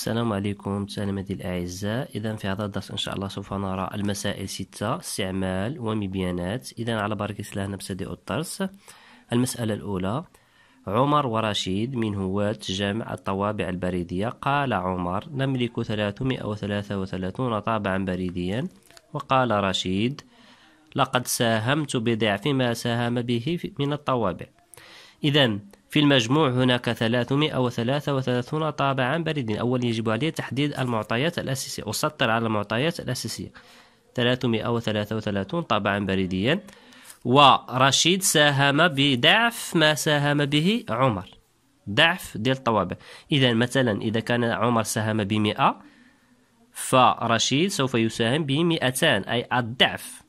السلام عليكم تلاميذي الأعزاء إذا في هذا الدرس إن شاء الله سوف نرى المسائل ستة استعمال ومبيانات إذا على بركة الله نبتدئ الدرس المسألة الأولى عمر ورشيد من هواة جمع الطوابع البريدية قال عمر نملك 333 طابعا بريديا وقال رشيد لقد ساهمت بضعف ما ساهم به من الطوابع إذا في المجموع هناك 333 طابعا بريدين أولا يجب عليه تحديد المعطيات الأساسية أسطر على المعطيات الأساسية 333 طابعا بريديا ورشيد ساهم بضعف ما ساهم به عمر ضعف ديال الطوابع إذا مثلا إذا كان عمر ساهم ب100 فرشيد سوف يساهم ب200 أي الضعف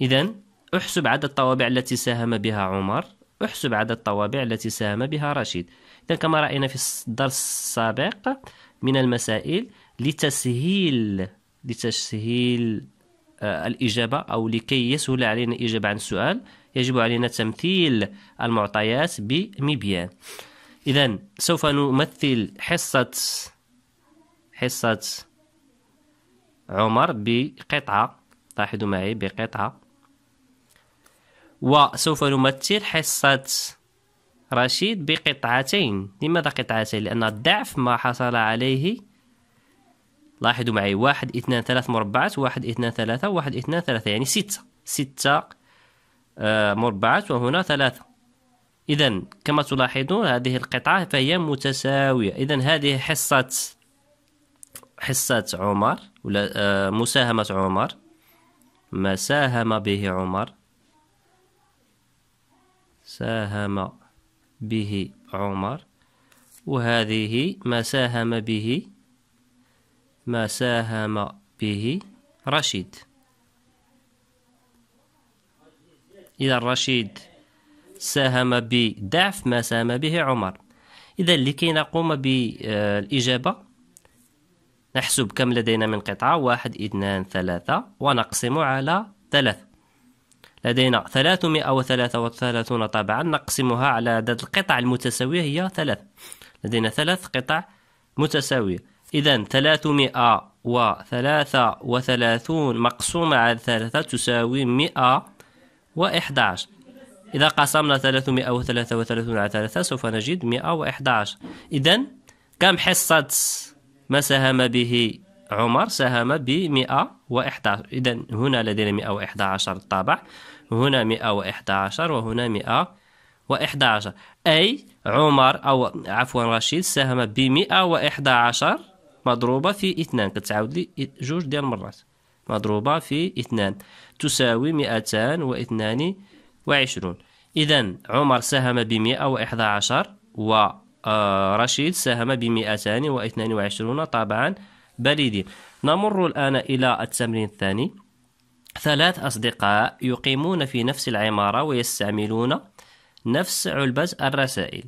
إذا احسب عدد الطوابع التي ساهم بها عمر احسب عدد الطوابع التي ساهم بها رشيد إذا كما رأينا في الدرس السابق من المسائل لتسهيل لتسهيل آه، الإجابة أو لكي يسهل علينا الإجابة عن السؤال يجب علينا تمثيل المعطيات بمبيان إذا سوف نمثل حصة حصة عمر بقطعة لاحظوا معي بقطعة وسوف نمثل حصة رشيد بقطعتين لماذا قطعتين لأن الضعف ما حصل عليه لاحظوا معي واحد اثنان ثلاث مربعات واحد اثنان ثلاثة واحد اثنان ثلاثة يعني ستة ستة آه، مربعات وهنا ثلاثة إذا كما تلاحظون هذه القطعة فهي متساوية إذا هذه حصة حصة عمر ولا آه، مساهمة عمر ما ساهم به عمر ساهم به عمر وهذه ما ساهم به ما ساهم به رشيد إذا رشيد ساهم بضعف ما ساهم به عمر إذا لكي نقوم بالإجابة نحسب كم لدينا من قطعة واحد اثنان ثلاثة ونقسم على ثلاثة لدينا 333 طبعا نقسمها على عدد القطع المتساوية هي ثلاث لدينا ثلاث قطع متساوية إذا 333 مقسومة على ثلاثة تساوي 111 إذا قسمنا 333 على 3 سوف نجد 111 إذا كم حصة ما ساهم به عمر ساهم ب 111 إذا هنا لدينا 111 طابع هنا 111 وهنا 111 أي عمر أو عفوا رشيد ساهم ب 111 مضروبة في اثنان كتعاود لي جوج ديال المرات مضروبة في اثنان تساوي 222 إذا عمر ساهم ب 111 و آه، رشيد ساهم ب 222 طبعا بريد نمر الآن إلى التمرين الثاني ثلاث أصدقاء يقيمون في نفس العمارة ويستعملون نفس علبة الرسائل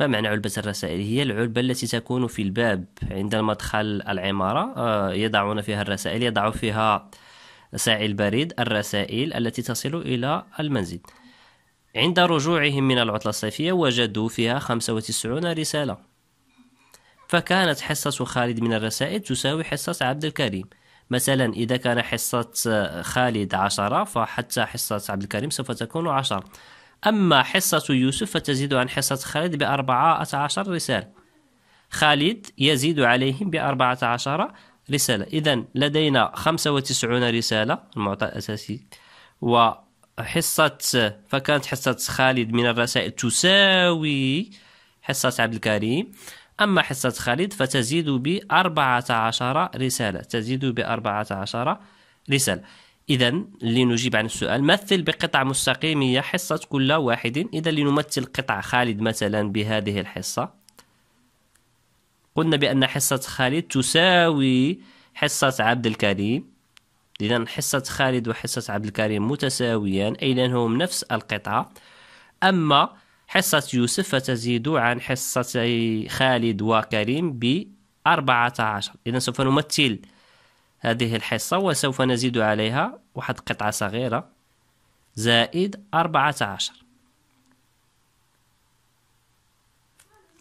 ما معنى علبة الرسائل؟ هي العلبة التي تكون في الباب عند مدخل العمارة آه، يضعون فيها الرسائل يضع فيها ساعي البريد الرسائل التي تصل إلى المنزل عند رجوعهم من العطلة الصيفية وجدوا فيها 95 رسالة فكانت حصة خالد من الرسائل تساوي حصة عبد الكريم مثلا إذا كان حصة خالد عشرة فحتى حصة عبد الكريم سوف تكون عشرة أما حصة يوسف فتزيد عن حصة خالد بأربعة عشر رسالة خالد يزيد عليهم بأربعة عشر رسالة إذا لدينا خمسة وتسعون رسالة المعطى الأساسي وحصة فكانت حصة خالد من الرسائل تساوي حصة عبد الكريم أما حصة خالد فتزيد ب 14 رسالة تزيد ب 14 رسالة إذا لنجيب عن السؤال مثل بقطع مستقيمية حصة كل واحد إذا لنمثل قطع خالد مثلا بهذه الحصة قلنا بأن حصة خالد تساوي حصة عبد الكريم إذا حصة خالد وحصة عبد الكريم متساويان أي لأنهم نفس القطعة أما حصة يوسف فتزيد عن حصتي خالد وكريم ب 14 إذا سوف نمثل هذه الحصة وسوف نزيد عليها واحد قطعة صغيرة زائد 14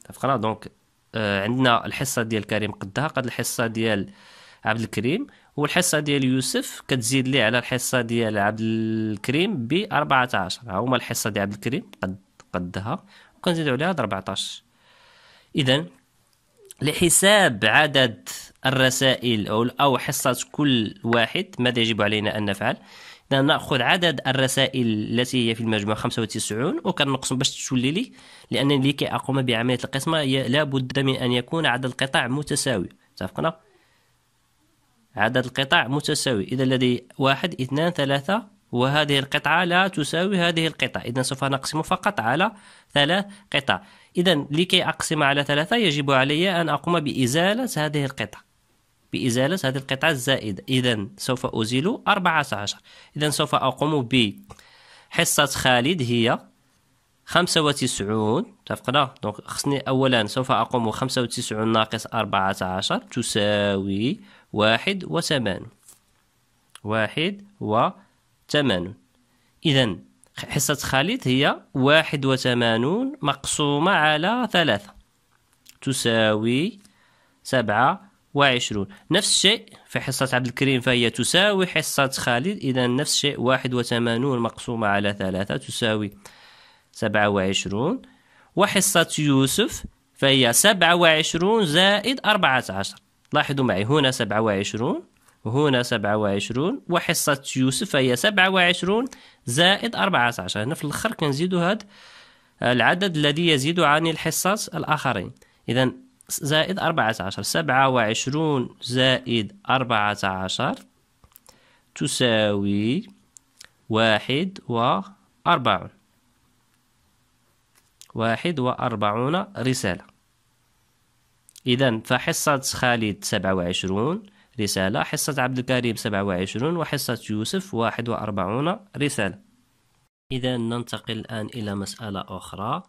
اتفقنا دونك عندنا الحصة ديال كريم قدها قد الحصة ديال عبد الكريم والحصة ديال يوسف كتزيد لي على الحصة ديال عبد الكريم ب 14 هما الحصة ديال عبد الكريم قد قدها وكنزيد عليها 14 اذا لحساب عدد الرسائل او او حصه كل واحد ماذا يجب علينا ان نفعل اذا ناخذ عدد الرسائل التي هي في المجموع 95 وكنقسم باش تولي لي لانني لكي اقوم بعمليه القسمه لابد من ان يكون عدد القطاع متساوي اتفقنا عدد القطاع متساوي اذا الذي واحد اثنان ثلاثه وهذه القطعة لا تساوي هذه القطعة إذا سوف نقسم فقط على ثلاث قطع إذا لكي أقسم على ثلاثة يجب علي أن أقوم بإزالة هذه القطعة بإزالة هذه القطعة الزائدة إذا سوف أزيل 14 إذا سوف أقوم بحصة خالد هي 95 اتفقنا دونك خصني أولا سوف أقوم 95 ناقص 14 تساوي واحد وثمانون واحد وثمانون ثمانون إذا حصة خالد هي واحد وثمانون مقسومة على ثلاثة تساوي سبعة وعشرون نفس الشيء في حصة عبد الكريم فهي تساوي حصة خالد إذا نفس الشيء واحد وثمانون مقسومة على ثلاثة تساوي سبعة وعشرون وحصة يوسف فهي سبعة وعشرون زائد أربعة عشر لاحظوا معي هنا سبعة وعشرون هنا 27 وحصة يوسف هي 27 زائد 14 هنا في الاخر كنزيدو هاد آه، العدد الذي يزيد عن الحصات الآخرين إذا زائد 14 27 زائد 14 تساوي واحد وأربعون واحد وأربعون رسالة إذا فحصة خالد سبعة وعشرون رسالة حصة عبد الكريم 27 وحصة يوسف 41 رسالة إذا ننتقل الآن إلى مسألة أخرى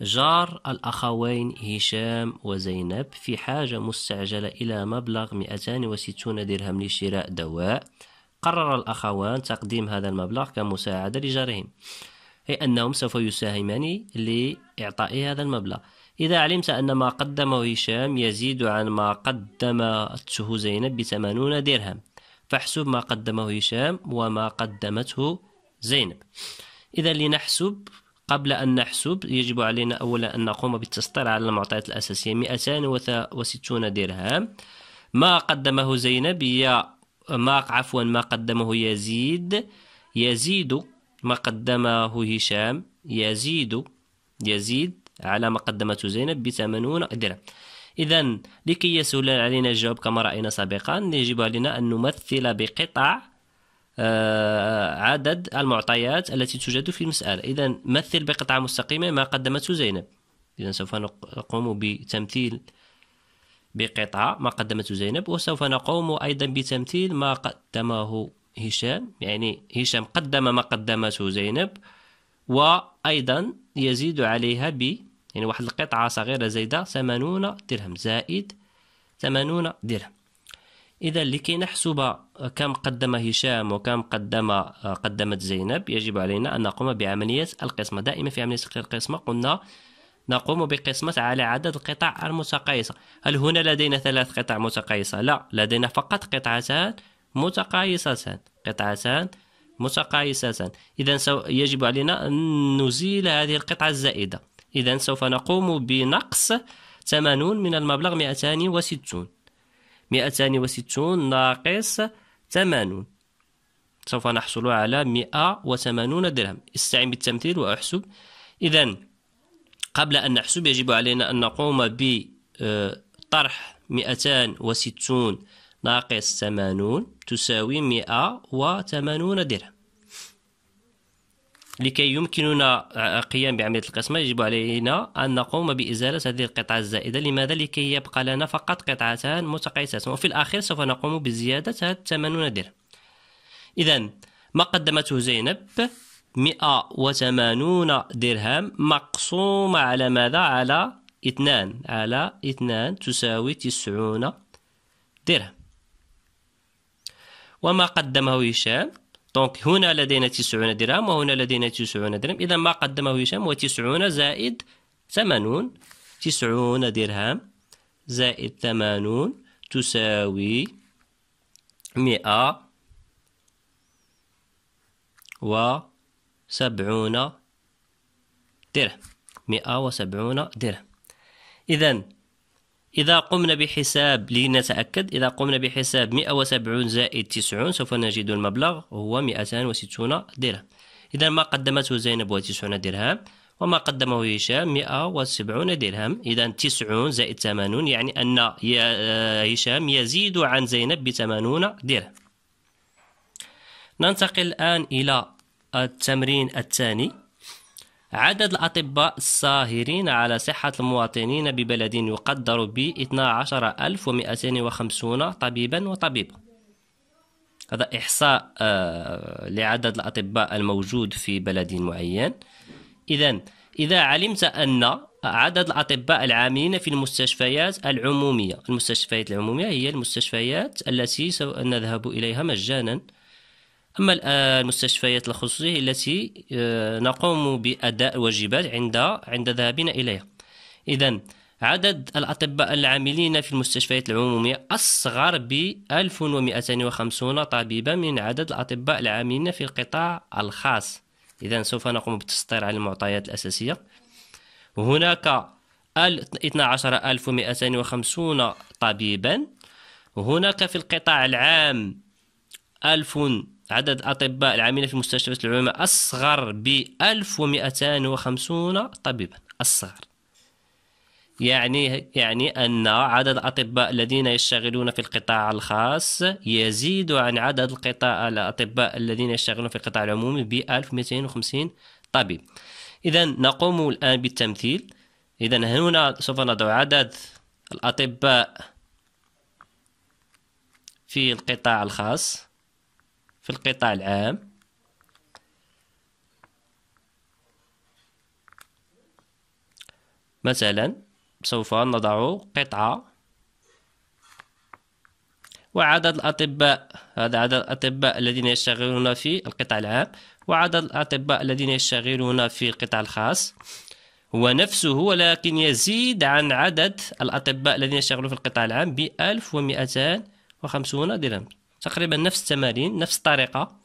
جار الأخوين هشام وزينب في حاجة مستعجلة إلى مبلغ 260 درهم لشراء دواء قرر الأخوان تقديم هذا المبلغ كمساعدة لجارهم أي أنهم سوف يساهمان لإعطاء هذا المبلغ إذا علمت أن ما قدمه هشام يزيد عن ما قدمته زينب بثمانون درهم فاحسب ما قدمه هشام وما قدمته زينب إذا لنحسب قبل أن نحسب يجب علينا أولا أن نقوم بالتسطير على المعطيات الأساسية 260 درهم ما قدمه زينب يا ما عفوا ما قدمه يزيد يزيد ما قدمه هشام يزيد يزيد على ما قدمته زينب بثمانون درهم إذا لكي يسهل علينا الجواب كما رأينا سابقا يجب علينا أن نمثل بقطع آه، عدد المعطيات التي توجد في المسألة إذا مثل بقطعة مستقيمة ما قدمته زينب إذا سوف نقوم بتمثيل بقطعة ما قدمته زينب وسوف نقوم أيضا بتمثيل ما قدمه هشام يعني هشام قدم ما قدمته زينب وأيضا يزيد عليها ب يعني واحد القطعة صغيرة زايدة ثمانون درهم زائد ثمانون درهم إذا لكي نحسب كم قدم هشام وكم قدم آه، قدمت زينب يجب علينا أن نقوم بعملية القسمة دائما في عملية القسمة قلنا نقوم بقسمة على عدد القطع المتقايصة هل هنا لدينا ثلاث قطع متقايصة؟ لا لدينا فقط قطعتان متقايصتان قطعتان متقايصتان إذا يجب علينا أن نزيل هذه القطعة الزائدة إذا سوف نقوم بنقص 80 من المبلغ 260 260 ناقص 80 سوف نحصل على 180 درهم استعين بالتمثيل وأحسب إذا قبل أن نحسب يجب علينا أن نقوم بطرح آه، 260 ناقص 80 تساوي 180 درهم لكي يمكننا القيام آه، آه، بعمليه القسمه يجب علينا ان نقوم بازاله هذه القطعه الزائده لماذا لكي يبقى لنا فقط قطعتان متقيسات وفي الاخير سوف نقوم بزياده هذا 80 درهم اذا ما قدمته زينب 180 درهم مقسومة على ماذا؟ على اثنان على اثنان تساوي تسعون درهم وما قدمه هشام دونك هنا لدينا 90 درهم وهنا لدينا 90 درهم إذا ما قدمه هشام هو 90 زائد 80 90 درهم زائد 80 تساوي 100 و 70 درهم 170 درهم إذا إذا قمنا بحساب لنتأكد إذا قمنا بحساب 170 زائد 90 سوف نجد المبلغ هو 260 درهم إذا ما قدمته زينب هو 90 درهم وما قدمه هشام 170 درهم إذا 90 زائد 80 يعني أن آه، هشام يزيد عن زينب ب 80 درهم ننتقل الآن إلى التمرين الثاني عدد الأطباء الساهرين على صحة المواطنين ببلد يقدر ب 12250 طبيبا وطبيبة هذا إحصاء آه، لعدد الأطباء الموجود في بلد معين إذا إذا علمت أن عدد الأطباء العاملين في المستشفيات العمومية المستشفيات العمومية هي المستشفيات التي سوف نذهب إليها مجانا أما المستشفيات الخصوصية التي نقوم بأداء الواجبات عند عند ذهابنا إليها إذا عدد الأطباء العاملين في المستشفيات العمومية أصغر ب 1250 طبيبا من عدد الأطباء العاملين في القطاع الخاص إذا سوف نقوم بالتسطير على المعطيات الأساسية هناك 12250 طبيبا هناك في القطاع العام 1000 عدد أطباء العاملين في مستشفيات العلماء أصغر ب 1250 طبيبا أصغر يعني يعني أن عدد الأطباء الذين يشتغلون في القطاع الخاص يزيد عن عدد القطاع الأطباء الذين يشتغلون في القطاع العمومي ب 1250 طبيب إذا نقوم الآن بالتمثيل إذا هنا سوف نضع عدد الأطباء في القطاع الخاص في القطاع العام مثلا سوف نضع قطعة وعدد الأطباء هذا عدد الأطباء الذين يشتغلون في القطاع العام وعدد الأطباء الذين يشتغلون في القطاع الخاص هو نفسه ولكن يزيد عن عدد الأطباء الذين يشتغلون في القطاع العام بألف ومئتان وخمسون درهم تقريبا نفس التمارين نفس الطريقه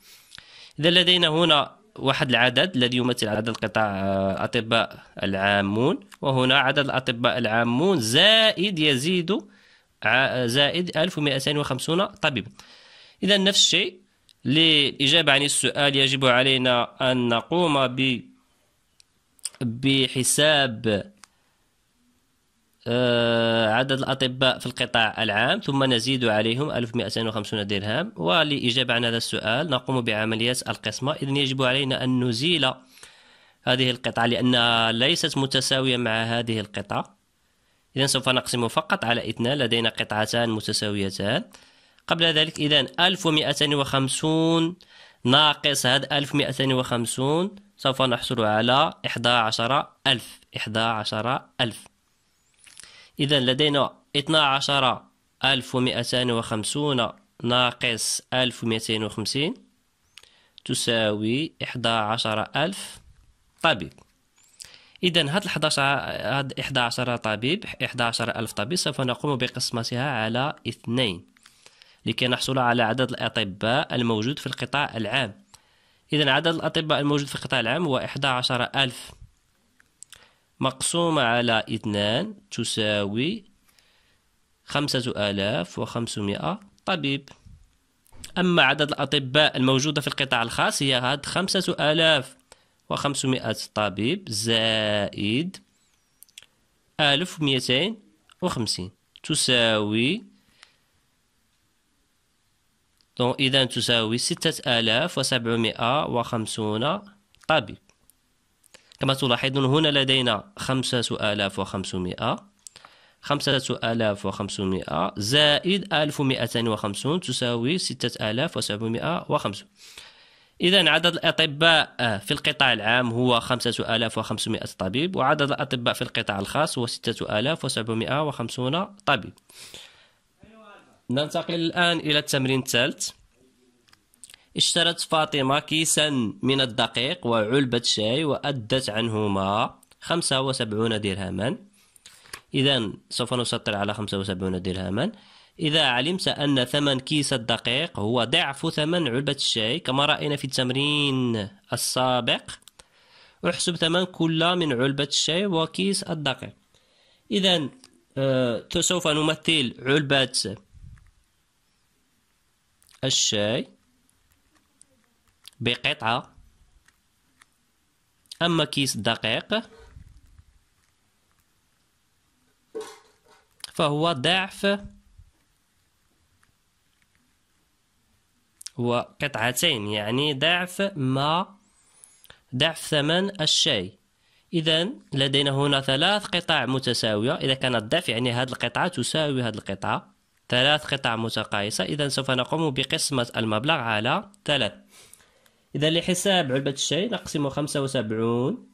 اذا لدينا هنا واحد العدد الذي يمثل عدد القطاع الاطباء آه، العامون وهنا عدد الاطباء العامون زائد يزيد آه، زائد 1250 طبيب اذا نفس الشيء للاجابه عن السؤال يجب علينا ان نقوم ب بحساب آه، عدد الأطباء في القطاع العام ثم نزيد عليهم 1250 درهم ولاجابه عن هذا السؤال نقوم بعملية القسمة إذن يجب علينا أن نزيل هذه القطعة لأنها ليست متساوية مع هذه القطعة إذا سوف نقسم فقط على اثنان لدينا قطعتان متساويتان قبل ذلك إذا 1250 ناقص هذا 1250 سوف نحصل على 11000 11000 إذا لدينا 12250 ناقص 1250 تساوي 11000 طبيب إذا هاد 11 هاد 11 طبيب 11000 طبيب سوف نقوم بقسمتها على اثنين لكي نحصل على عدد الأطباء الموجود في القطاع العام إذا عدد الأطباء الموجود في القطاع العام هو 11000 مقسومة على اثنان تساوي خمسة آلاف وخمسمائة طبيب أما عدد الأطباء الموجودة في القطاع الخاص هي هاد خمسة آلاف وخمسمائة طبيب زائد ألف ومئتين وخمسين تساوي إذا تساوي ستة آلاف وسبعمائة وخمسون طبيب كما تلاحظون هنا لدينا خمسة آلاف وخمسمائة خمسة آلاف وخمسمائة زائد ألف ومائتان وخمسون تساوي ستة آلاف وسبعمائة وخمسون إذا عدد الأطباء في القطاع العام هو 5500 طبيب وعدد الأطباء في القطاع الخاص هو 6750 طبيب ننتقل الآن إلى التمرين الثالث اشترت فاطمة كيسا من الدقيق وعلبة شاي وأدت عنهما 75 درهما إذا سوف نسطر على 75 درهما إذا علمت أن ثمن كيس الدقيق هو ضعف ثمن علبة الشاي كما رأينا في التمرين السابق احسب ثمن كل من علبة الشاي وكيس الدقيق إذا آه، سوف نمثل علبة الشاي بقطعة أما كيس دقيق فهو ضعف هو قطعتين يعني ضعف ما ضعف ثمن الشاي إذا لدينا هنا ثلاث قطع متساوية إذا كان الضعف يعني هذه القطعة تساوي هذه القطعة ثلاث قطع متقايسة إذا سوف نقوم بقسمة المبلغ على ثلاث إذا لحساب علبة الشاي نقسم خمسة وسبعون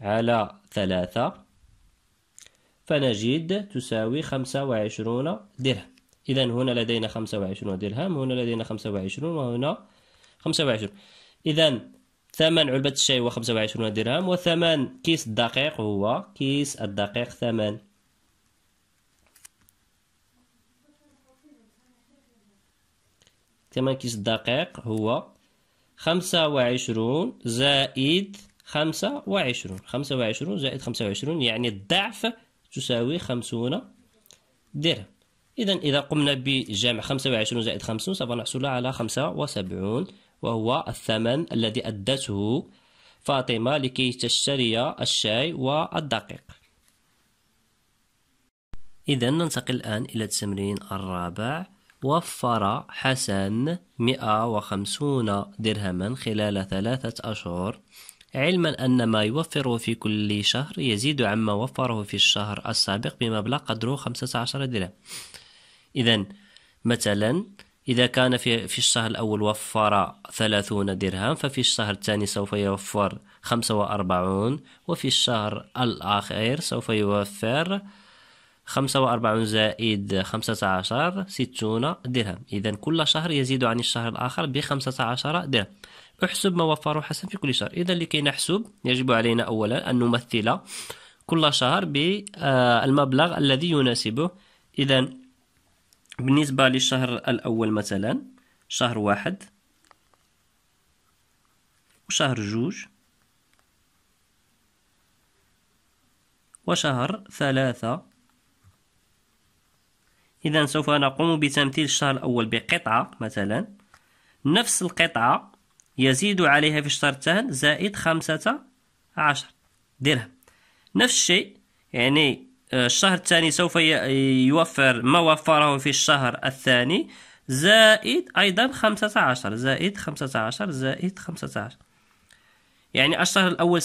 على ثلاثة فنجد تساوي خمسة وعشرون درهم إذا هنا لدينا خمسة وعشرون درهم هنا لدينا خمسة وعشرون وهنا خمسة وعشرون إذا ثمن علبة الشاي هو خمسة وعشرون درهم وثمن كيس الدقيق هو كيس الدقيق ثمن الثمن كيس الدقيق هو خمسة وعشرون زائد خمسة وعشرون خمسة وعشرون زائد خمسة وعشرون يعني الضعف تساوي خمسون درهم إذا إذا قمنا بجمع خمسة وعشرون زائد خمسون سوف نحصل على خمسة وسبعون وهو الثمن الذي أدته فاطمة لكي تشتري الشاي والدقيق إذا ننتقل الآن إلى التمرين الرابع وفر حسن 150 درهما خلال ثلاثة أشهر علما أن ما يوفره في كل شهر يزيد عما وفره في الشهر السابق بمبلغ قدره 15 درهم إذا مثلا إذا كان في, في الشهر الأول وفر 30 درهم ففي الشهر الثاني سوف يوفر 45 وفي الشهر الآخر سوف يوفر خمسة وأربعون زائد خمسة عشر ستون درهم إذا كل شهر يزيد عن الشهر الآخر بخمسة عشر درهم احسب ما وفره حسن في كل شهر إذا لكي نحسب يجب علينا أولا أن نمثل كل شهر بالمبلغ آه، الذي يناسبه إذا بالنسبة للشهر الأول مثلا شهر واحد وشهر جوج وشهر ثلاثة إذا سوف نقوم بتمثيل الشهر الأول بقطعة مثلا نفس القطعة يزيد عليها في الشهر الثاني زائد خمسة عشر درهم نفس الشيء يعني آه، الشهر الثاني سوف يوفر ما وفره في الشهر الثاني زائد أيضا خمسة عشر زائد خمسة عشر زائد خمسة عشر يعني الشهر الأول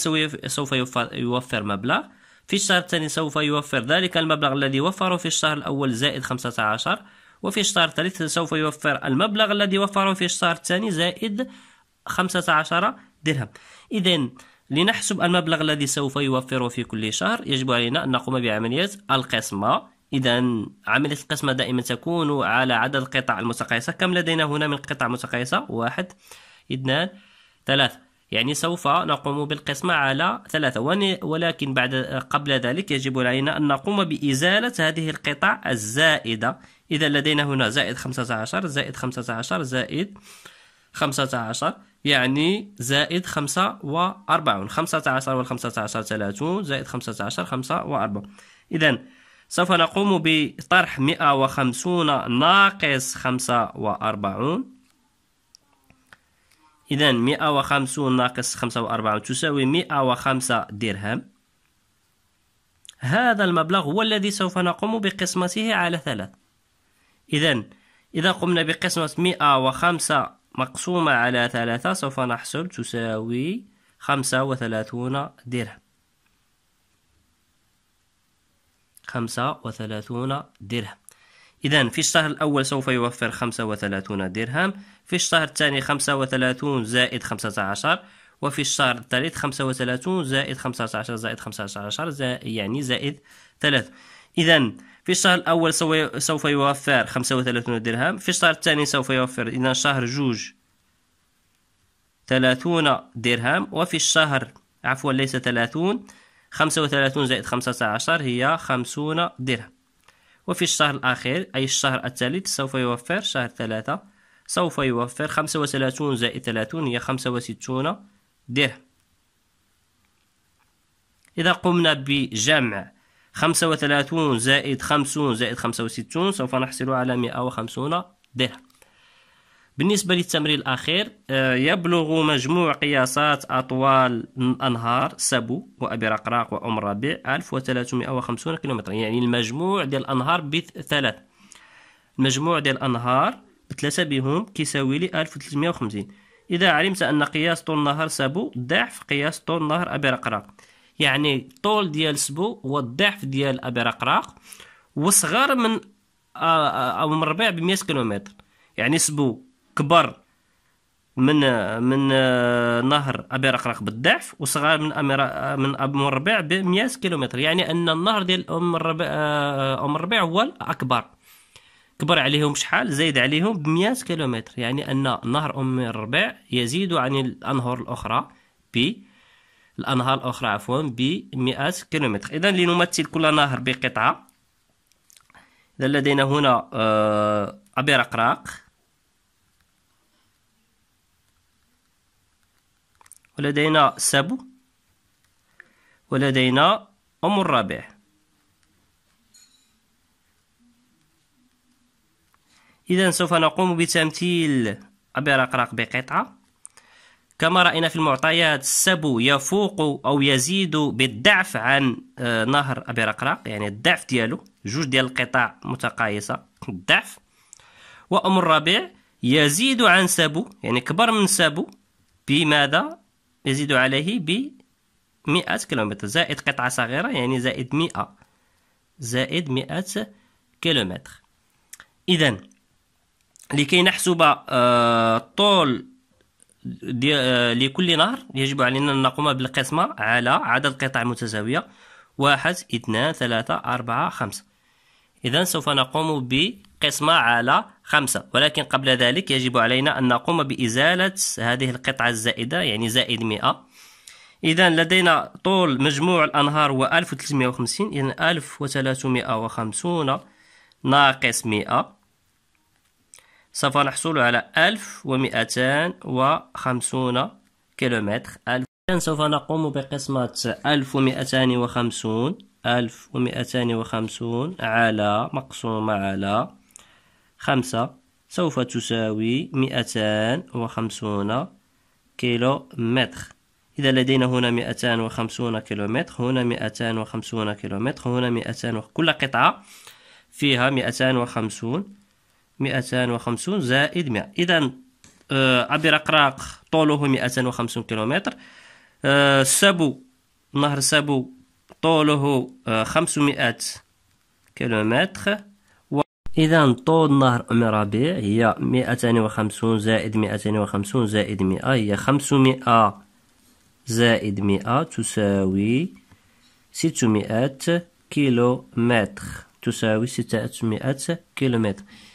سوف يوفر مبلغ في الشهر الثاني سوف يوفر ذلك المبلغ الذي وفره في الشهر الأول زائد 15 وفي الشهر الثالث سوف يوفر المبلغ الذي وفره في الشهر الثاني زائد 15 درهم إذا لنحسب المبلغ الذي سوف يوفره في كل شهر يجب علينا أن نقوم بعملية القسمة إذا عملية القسمة دائما تكون على عدد القطع المتقايسة كم لدينا هنا من قطع متقايسة واحد اثنان ثلاثة يعني سوف نقوم بالقسمة على ثلاثة ولكن بعد قبل ذلك يجب علينا أن نقوم بإزالة هذه القطع الزائدة إذا لدينا هنا زائد 15 زائد 15 زائد 15 يعني زائد 45 15 والخمسة 15 30 زائد 15 45 إذا سوف نقوم بطرح 150 ناقص 45 إذا مئة وخمسون ناقص خمسة وأربعون تساوي مئة وخمسة درهم هذا المبلغ هو الذي سوف نقوم بقسمته على ثلاث إذا إذا قمنا بقسمة مئة وخمسة مقسومة على ثلاثة سوف نحصل تساوي خمسة وثلاثون درهم خمسة وثلاثون درهم إذا في الشهر الأول سوف يوفر 35 درهم في الشهر الثاني 35 زائد 15 وفي الشهر الثالث 35 زائد 15 زائد 15 زائد يعني زائد 3 إذا في الشهر الأول سوف يوفر 35 درهم في الشهر الثاني سوف يوفر إذا شهر جوج 30 درهم وفي الشهر عفوا ليس 30 35 زائد 15 هي 50 درهم وفي الشهر الأخير أي الشهر الثالث سوف يوفر شهر ثلاثة سوف يوفر خمسة وثلاثون زائد ثلاثون هي خمسة وستون درهم إذا قمنا بجمع خمسة وثلاثون زائد خمسون زائد خمسة وستون سوف نحصل على مئة وخمسون درهم بالنسبة للتمرين الأخير آه، يبلغ مجموع قياسات أطوال أنهار سبو وأبي رقراق وأم ربيع 1350 كيلومتر يعني المجموع ديال الأنهار بثلاث المجموع ديال الأنهار بثلاثة بهم كيساوي لي 1350 إذا علمت أن قياس طول نهر سبو ضعف قياس طول نهر أبي رقراق يعني الطول ديال سبو هو الضعف ديال أبي رقراق وصغر من أو آه، آه، مربع ب 100 كيلومتر يعني سبو كبر من من آه، نهر ابي رقراق بالضعف وصغار من أمير آه، من ام الربيع ب 100 كيلومتر يعني ان النهر ديال ام الربيع آه، ام الربيع هو الاكبر كبر عليهم شحال زايد عليهم ب 100 كيلومتر يعني ان نهر ام الربيع يزيد عن الانهار الاخرى ب الانهار الاخرى عفوا ب 100 كيلومتر اذا لنمثل كل نهر بقطعه اذا لدينا هنا ابي رقراق ولدينا سبو ولدينا أم الربيع إذا سوف نقوم بتمثيل برقرق بقطعة كما رأينا في المعطيات السبو يفوق أو يزيد بالضعف عن آه، نهر رقراق يعني الضعف ديالو جوج ديال القطع متقايسة الضعف وأم الربيع يزيد عن سبو يعني كبر من سبو بماذا يزيد عليه ب 100 كيلومتر زائد قطعة صغيرة يعني زائد 100 زائد 100 كيلومتر إذا لكي نحسب الطول آه، آه، لكل نهر يجب علينا أن نقوم بالقسمة على عدد قطع متزاوية واحد اثنان ثلاثة أربعة خمسة إذا سوف نقوم بقسمة على خمسة ولكن قبل ذلك يجب علينا أن نقوم بإزالة هذه القطعة الزائدة يعني زائد مئة إذا لدينا طول مجموع الأنهار هو 1350 إذا 1350 ناقص 100 سوف نحصل على 1250 كيلومتر إذا سوف نقوم بقسمة 1250 1250 على مقسومة على خمسة سوف تساوي مئتان وخمسون كيلو متر إذا لدينا هنا مئتان وخمسون كيلو متر هنا مئتان وخمسون كيلو متر هنا مئتان و... كل قطعة فيها مئتان وخمسون مئتان وخمسون زائد مئة إذا آه، أقراق طوله مئتان وخمسون كيلومتر آه، سبو نهر سبو طوله آه، خمسمائة كيلومتر إذا طول نهر أم ربيع هي مئتان وخمسون زائد مئتان وخمسون زائد مئة هي خمسمائة زائد مئة تساوي ستمائة كيلو متر تساوي ستمائة كيلو متر